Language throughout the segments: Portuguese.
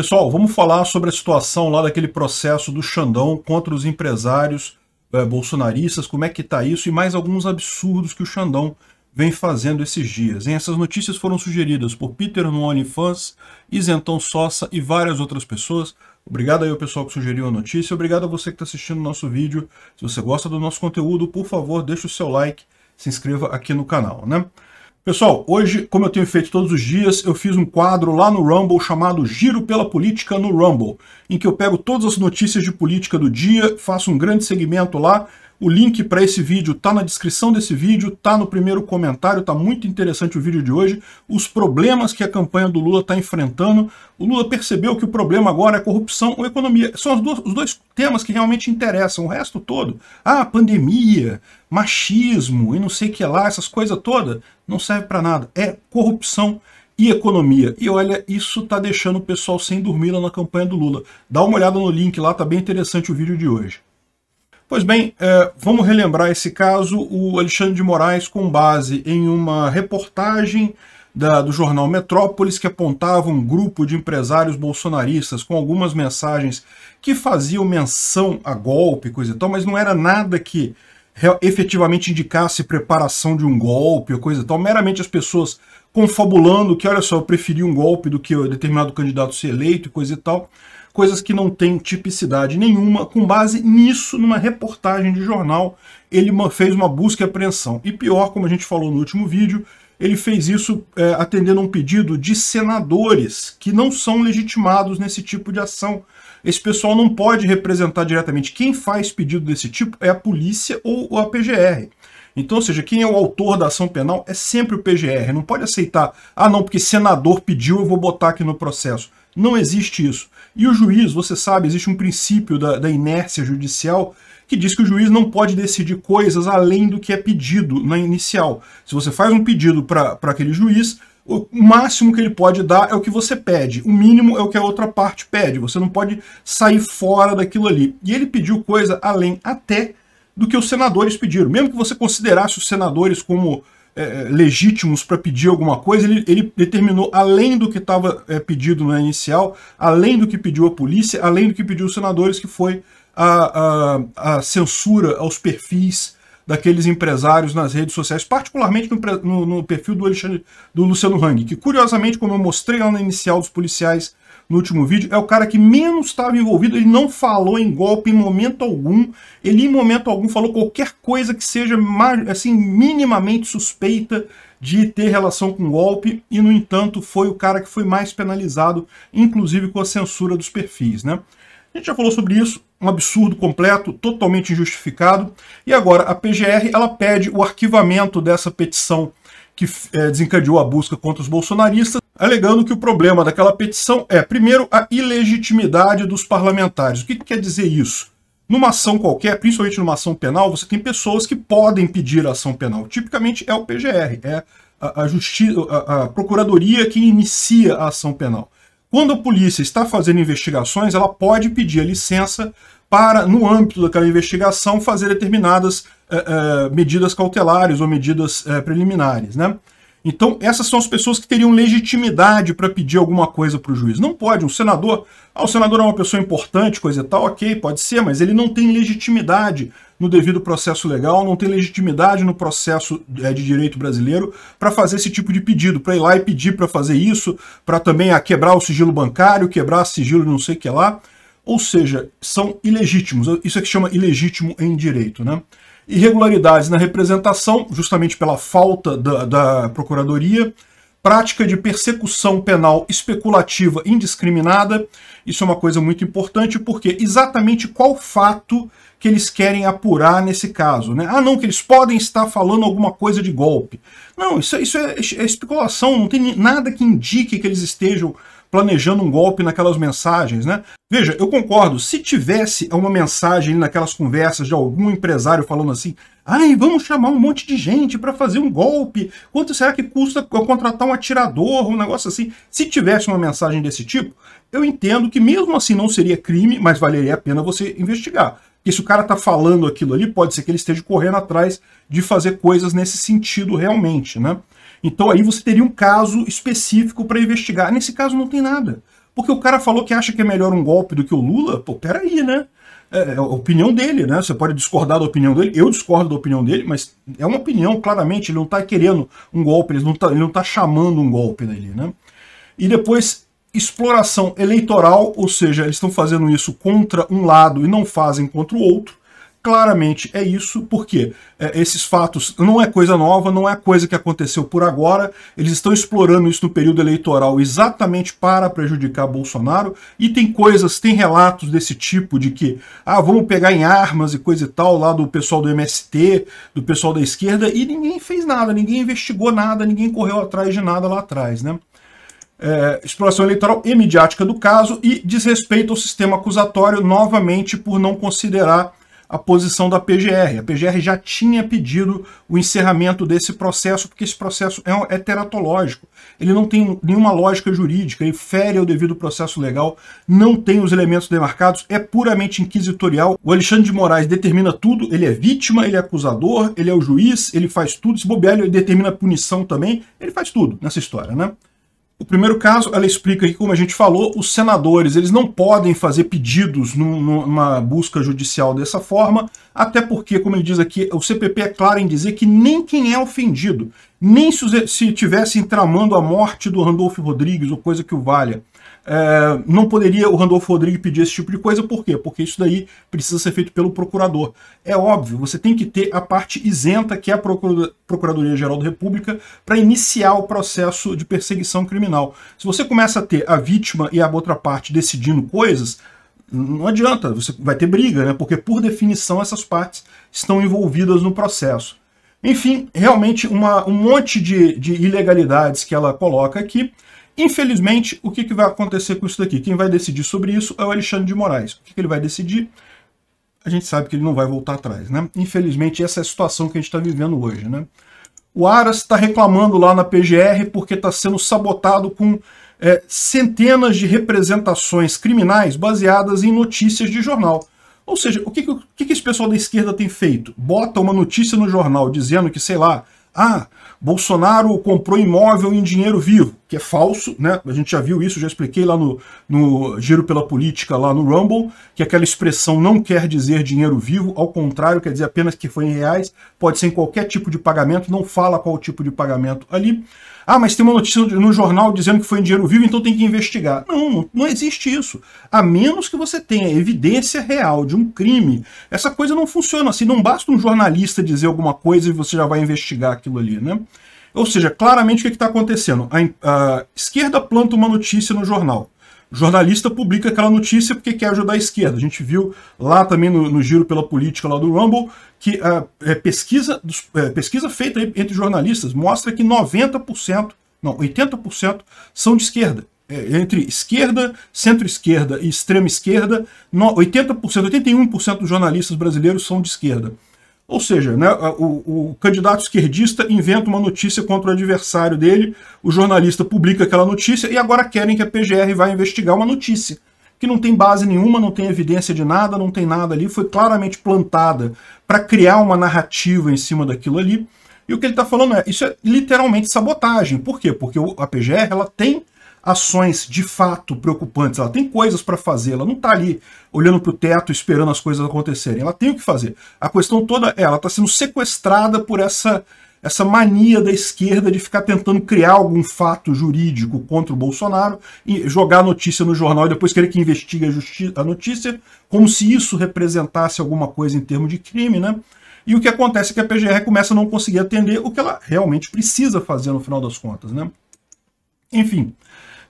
Pessoal, vamos falar sobre a situação lá daquele processo do Xandão contra os empresários é, bolsonaristas, como é que está isso e mais alguns absurdos que o Xandão vem fazendo esses dias. Hein? Essas notícias foram sugeridas por Peter no OnlyFans, Isentão Sossa e várias outras pessoas. Obrigado aí ao pessoal que sugeriu a notícia, obrigado a você que está assistindo o nosso vídeo. Se você gosta do nosso conteúdo, por favor, deixe o seu like, se inscreva aqui no canal. né? Pessoal, hoje, como eu tenho feito todos os dias, eu fiz um quadro lá no Rumble chamado Giro pela Política no Rumble, em que eu pego todas as notícias de política do dia, faço um grande segmento lá o link para esse vídeo está na descrição desse vídeo, está no primeiro comentário, está muito interessante o vídeo de hoje. Os problemas que a campanha do Lula está enfrentando. O Lula percebeu que o problema agora é corrupção ou economia. São os dois, os dois temas que realmente interessam. O resto todo, ah, pandemia, machismo e não sei o que lá, essas coisas todas, não serve para nada. É corrupção e economia. E olha, isso está deixando o pessoal sem dormir lá na campanha do Lula. Dá uma olhada no link lá, Está bem interessante o vídeo de hoje. Pois bem, é, vamos relembrar esse caso. O Alexandre de Moraes, com base em uma reportagem da, do jornal Metrópolis, que apontava um grupo de empresários bolsonaristas com algumas mensagens que faziam menção a golpe, coisa e tal, mas não era nada que efetivamente indicasse preparação de um golpe ou coisa e tal, meramente as pessoas confabulando que, olha só, eu preferi um golpe do que determinado candidato ser eleito e coisa e tal coisas que não têm tipicidade nenhuma. Com base nisso, numa reportagem de jornal, ele fez uma busca e apreensão. E pior, como a gente falou no último vídeo, ele fez isso é, atendendo a um pedido de senadores que não são legitimados nesse tipo de ação. Esse pessoal não pode representar diretamente. Quem faz pedido desse tipo é a polícia ou a PGR. Então, ou seja, quem é o autor da ação penal é sempre o PGR. Não pode aceitar, ah não, porque senador pediu, eu vou botar aqui no processo. Não existe isso. E o juiz, você sabe, existe um princípio da, da inércia judicial que diz que o juiz não pode decidir coisas além do que é pedido na inicial. Se você faz um pedido para aquele juiz, o máximo que ele pode dar é o que você pede, o mínimo é o que a outra parte pede, você não pode sair fora daquilo ali. E ele pediu coisa além até do que os senadores pediram. Mesmo que você considerasse os senadores como é, é, legítimos para pedir alguma coisa, ele, ele determinou além do que estava é, pedido na inicial, além do que pediu a polícia, além do que pediu os senadores, que foi a, a, a censura aos perfis daqueles empresários nas redes sociais, particularmente no, no, no perfil do, do Luciano Hang, que curiosamente, como eu mostrei lá na inicial dos policiais no último vídeo, é o cara que menos estava envolvido, ele não falou em golpe em momento algum, ele em momento algum falou qualquer coisa que seja assim minimamente suspeita de ter relação com golpe, e no entanto foi o cara que foi mais penalizado, inclusive com a censura dos perfis, né? A gente já falou sobre isso, um absurdo completo, totalmente injustificado. E agora a PGR ela pede o arquivamento dessa petição que eh, desencadeou a busca contra os bolsonaristas alegando que o problema daquela petição é, primeiro, a ilegitimidade dos parlamentares. O que, que quer dizer isso? Numa ação qualquer, principalmente numa ação penal, você tem pessoas que podem pedir ação penal. Tipicamente é o PGR, é a, a, a, a procuradoria que inicia a ação penal. Quando a polícia está fazendo investigações, ela pode pedir a licença para, no âmbito daquela investigação, fazer determinadas eh, eh, medidas cautelares ou medidas eh, preliminares. Né? Então, essas são as pessoas que teriam legitimidade para pedir alguma coisa para o juiz. Não pode, um senador. Ah, o senador é uma pessoa importante, coisa e tal, ok, pode ser, mas ele não tem legitimidade no devido processo legal, não tem legitimidade no processo é, de direito brasileiro para fazer esse tipo de pedido, para ir lá e pedir para fazer isso, para também ah, quebrar o sigilo bancário, quebrar sigilo não sei o que lá. Ou seja, são ilegítimos. Isso é que chama ilegítimo em direito, né? irregularidades na representação, justamente pela falta da, da Procuradoria, prática de persecução penal especulativa indiscriminada. Isso é uma coisa muito importante, porque exatamente qual fato que eles querem apurar nesse caso. Né? Ah, não, que eles podem estar falando alguma coisa de golpe. Não, isso, é, isso é, é especulação, não tem nada que indique que eles estejam planejando um golpe naquelas mensagens, né? Veja, eu concordo, se tivesse uma mensagem naquelas conversas de algum empresário falando assim, ai, vamos chamar um monte de gente para fazer um golpe, quanto será que custa eu contratar um atirador, um negócio assim? Se tivesse uma mensagem desse tipo, eu entendo que mesmo assim não seria crime, mas valeria a pena você investigar. Porque se o cara está falando aquilo ali, pode ser que ele esteja correndo atrás de fazer coisas nesse sentido realmente, né? Então aí você teria um caso específico para investigar. Nesse caso não tem nada. Porque o cara falou que acha que é melhor um golpe do que o Lula, pô, peraí, né? É, é a opinião dele, né? Você pode discordar da opinião dele, eu discordo da opinião dele, mas é uma opinião, claramente, ele não está querendo um golpe, ele não está tá chamando um golpe dali, né? E depois, exploração eleitoral, ou seja, eles estão fazendo isso contra um lado e não fazem contra o outro. Claramente é isso, porque é, esses fatos não é coisa nova, não é coisa que aconteceu por agora. Eles estão explorando isso no período eleitoral exatamente para prejudicar Bolsonaro. E tem coisas, tem relatos desse tipo de que, ah, vamos pegar em armas e coisa e tal, lá do pessoal do MST, do pessoal da esquerda, e ninguém fez nada, ninguém investigou nada, ninguém correu atrás de nada lá atrás, né? É, exploração eleitoral e midiática do caso e desrespeito ao sistema acusatório novamente por não considerar a posição da PGR. A PGR já tinha pedido o encerramento desse processo, porque esse processo é, é teratológico. Ele não tem nenhuma lógica jurídica, ele fere ao devido processo legal, não tem os elementos demarcados, é puramente inquisitorial. O Alexandre de Moraes determina tudo, ele é vítima, ele é acusador, ele é o juiz, ele faz tudo. Se bobear, ele determina punição também, ele faz tudo nessa história, né? O primeiro caso, ela explica que, como a gente falou, os senadores eles não podem fazer pedidos numa busca judicial dessa forma, até porque, como ele diz aqui, o CPP é claro em dizer que nem quem é ofendido, nem se tivessem tramando a morte do Randolfo Rodrigues ou coisa que o valha, é, não poderia o Randolfo Rodrigues pedir esse tipo de coisa, por quê? Porque isso daí precisa ser feito pelo procurador. É óbvio, você tem que ter a parte isenta, que é a Procuradoria-Geral da República, para iniciar o processo de perseguição criminal. Se você começa a ter a vítima e a outra parte decidindo coisas, não adianta, você vai ter briga, né? Porque por definição essas partes estão envolvidas no processo. Enfim, realmente uma, um monte de, de ilegalidades que ela coloca aqui. Infelizmente, o que, que vai acontecer com isso daqui? Quem vai decidir sobre isso é o Alexandre de Moraes. O que, que ele vai decidir? A gente sabe que ele não vai voltar atrás, né? Infelizmente, essa é a situação que a gente está vivendo hoje, né? O Aras está reclamando lá na PGR porque está sendo sabotado com é, centenas de representações criminais baseadas em notícias de jornal. Ou seja, o que, que, o que, que esse pessoal da esquerda tem feito? Bota uma notícia no jornal dizendo que, sei lá, ah, Bolsonaro comprou imóvel em dinheiro vivo que é falso, né? A gente já viu isso, já expliquei lá no, no Giro pela Política, lá no Rumble, que aquela expressão não quer dizer dinheiro vivo, ao contrário, quer dizer apenas que foi em reais, pode ser em qualquer tipo de pagamento, não fala qual tipo de pagamento ali. Ah, mas tem uma notícia no jornal dizendo que foi em dinheiro vivo, então tem que investigar. Não, não existe isso. A menos que você tenha evidência real de um crime, essa coisa não funciona assim. Não basta um jornalista dizer alguma coisa e você já vai investigar aquilo ali, né? Ou seja, claramente o que está acontecendo? A, a, esquerda planta uma notícia no jornal. O jornalista publica aquela notícia porque quer ajudar a esquerda. A gente viu lá também no, no giro pela política lá do Rumble que a ah, é pesquisa, é, pesquisa feita entre jornalistas mostra que 90%, não, 80% são de esquerda é, entre esquerda, centro-esquerda e extrema-esquerda, 80%, 81% dos jornalistas brasileiros são de esquerda. Ou seja, né, o, o, candidato esquerdista inventa uma notícia contra o adversário dele, o jornalista publica aquela notícia e agora querem que a PGR vá investigar uma notícia que não tem base nenhuma, não tem evidência de nada, não tem nada ali, foi claramente plantada para criar uma narrativa em cima daquilo ali. E o que ele está falando é, isso é literalmente sabotagem. Por quê? Porque a PGR ela tem ações de fato preocupantes. Ela tem coisas para fazer, ela não está ali olhando para o teto esperando as coisas acontecerem. Ela tem o que fazer. A questão toda é, ela está sendo sequestrada por essa essa mania da esquerda de ficar tentando criar algum fato jurídico contra o Bolsonaro e jogar a notícia no jornal e depois querer que investigue a, a notícia, como se isso representasse alguma coisa em termos de crime, né? E o que acontece é que a PGR começa a não conseguir atender o que ela realmente precisa fazer no final das contas, né? Enfim,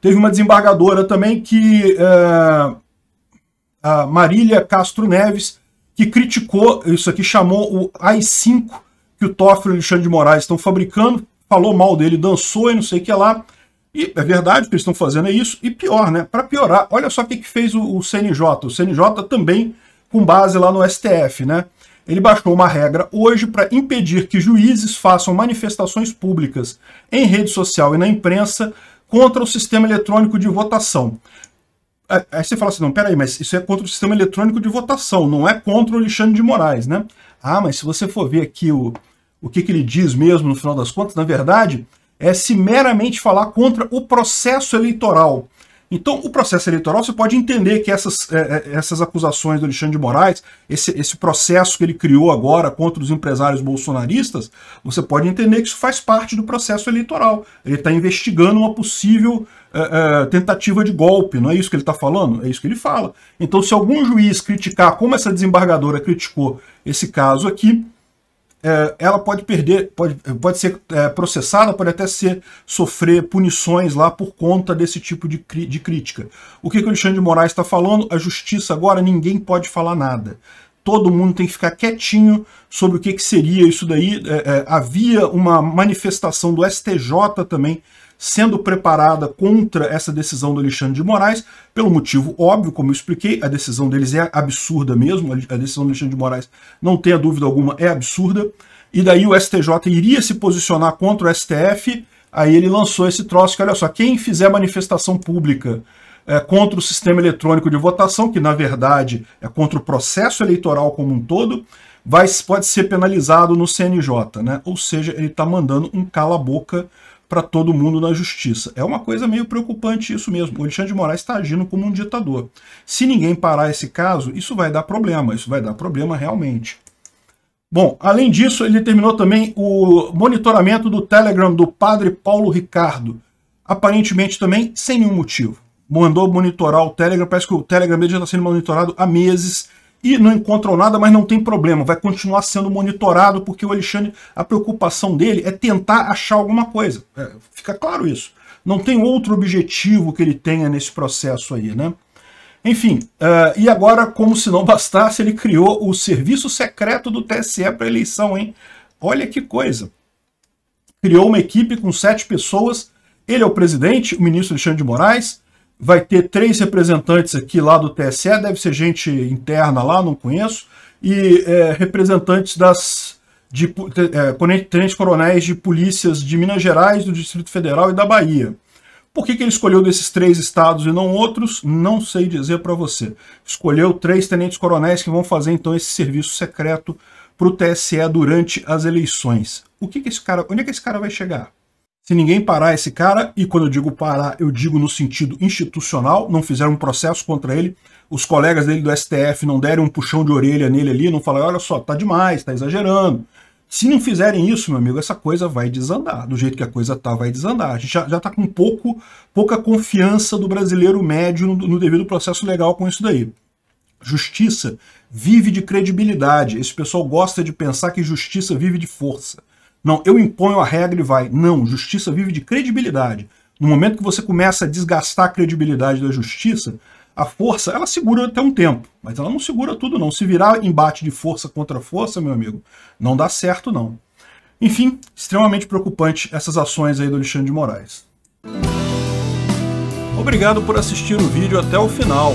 Teve uma desembargadora também que. É, a Marília Castro Neves, que criticou, isso aqui chamou o AI-5 que o Toffoli e o Alexandre de Moraes estão fabricando, falou mal dele, dançou e não sei o que lá. E é verdade o que eles estão fazendo é isso. E pior, né? Para piorar, olha só o que, que fez o, o, CNJ. O CNJ também com base lá no STF, né? Ele baixou uma regra hoje para impedir que juízes façam manifestações públicas em rede social e na imprensa contra o sistema eletrônico de votação. É, aí você fala assim, não, peraí, mas isso é contra o sistema eletrônico de votação, não é contra o Alexandre de Moraes, né? Ah, mas se você for ver aqui o, o que, que ele diz mesmo no final das contas, na verdade, é se meramente falar contra o processo eleitoral. Então, o processo eleitoral, você pode entender que essas, é, é, essas acusações do Alexandre de Moraes, esse, esse processo que ele criou agora contra os empresários bolsonaristas, você pode entender que isso faz parte do processo eleitoral. Ele está investigando uma possível é, é, tentativa de golpe, não é isso que ele está falando? É isso que ele fala. Então, se algum juiz criticar, como essa desembargadora criticou esse caso aqui, é, ela pode perder, pode, pode ser é, processada, pode até ser sofrer punições lá por conta desse tipo de, de crítica. O que, que o Alexandre de Moraes está falando? A justiça agora ninguém pode falar nada. Todo mundo tem que ficar quietinho sobre o que, que seria isso daí. É, é havia uma manifestação do STJ também sendo preparada contra essa decisão do Alexandre de Moraes, pelo motivo óbvio, como eu expliquei, a decisão deles é absurda mesmo, a decisão do Alexandre de Moraes, não tenha dúvida alguma, é absurda, e daí o STJ iria se posicionar contra o STF, aí ele lançou esse troço que, olha só, quem fizer manifestação pública é, contra o sistema eletrônico de votação, que na verdade é contra o processo eleitoral como um todo, vai, pode ser penalizado no CNJ, né? Ou seja, ele está mandando um cala-boca para todo mundo na justiça. É uma coisa meio preocupante isso mesmo. O Alexandre de Moraes está agindo como um ditador. Se ninguém parar esse caso, isso vai dar problema, isso vai dar problema realmente. Bom, além disso, ele terminou também o monitoramento do Telegram do padre Paulo Ricardo. Aparentemente também sem nenhum motivo. Mandou monitorar o Telegram, parece que o Telegram mesmo já está sendo monitorado há meses e não encontram nada, mas não tem problema, vai continuar sendo monitorado, porque o Alexandre, a preocupação dele é tentar achar alguma coisa. É, fica claro isso. Não tem outro objetivo que ele tenha nesse processo aí, né? Enfim, uh, e agora, como se não bastasse, ele criou o serviço secreto do TSE para eleição, hein? Olha que coisa. Criou uma equipe com sete pessoas. Ele é o presidente, o ministro Alexandre de Moraes, vai ter três representantes aqui lá do TSE, deve ser gente interna lá, não conheço, e é, representantes das de é, tenentes coronéis de polícias de Minas Gerais, do Distrito Federal e da Bahia. Por que, que ele escolheu desses três estados e não outros? Não sei dizer para você. Escolheu três tenentes coronéis que vão fazer então esse serviço secreto para o TSE durante as eleições. O que, que esse cara, onde é que esse cara vai chegar? Se ninguém parar esse cara, e quando eu digo parar, eu digo no sentido institucional, não fizeram um processo contra ele, os colegas dele do STF não deram um puxão de orelha nele ali, não falaram, olha só, tá demais, tá exagerando. Se não fizerem isso, meu amigo, essa coisa vai desandar. Do jeito que a coisa tá, vai desandar. A gente já, já tá com pouco, pouca confiança do brasileiro médio no, no devido processo legal com isso daí. Justiça vive de credibilidade. Esse pessoal gosta de pensar que justiça vive de força. Não, eu imponho a regra e vai. Não, justiça vive de credibilidade. No momento que você começa a desgastar a credibilidade da justiça, a força, ela segura até um tempo, mas ela não segura tudo não. Se virar embate de força contra força, meu amigo, não dá certo não. Enfim, extremamente preocupante essas ações aí do Alexandre de Moraes. Obrigado por assistir o vídeo até o final.